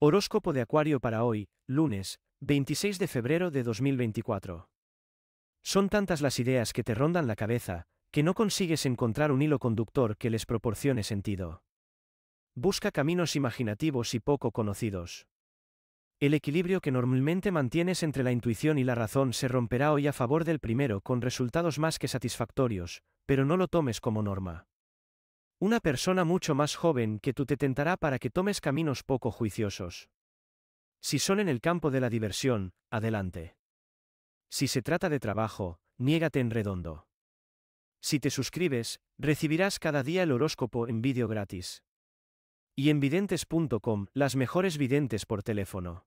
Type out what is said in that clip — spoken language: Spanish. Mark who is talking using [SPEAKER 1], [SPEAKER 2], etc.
[SPEAKER 1] Horóscopo de Acuario para hoy, lunes, 26 de febrero de 2024. Son tantas las ideas que te rondan la cabeza, que no consigues encontrar un hilo conductor que les proporcione sentido. Busca caminos imaginativos y poco conocidos. El equilibrio que normalmente mantienes entre la intuición y la razón se romperá hoy a favor del primero con resultados más que satisfactorios, pero no lo tomes como norma. Una persona mucho más joven que tú te tentará para que tomes caminos poco juiciosos. Si son en el campo de la diversión, adelante. Si se trata de trabajo, niégate en redondo. Si te suscribes, recibirás cada día el horóscopo en vídeo gratis. Y en videntes.com, las mejores videntes por teléfono.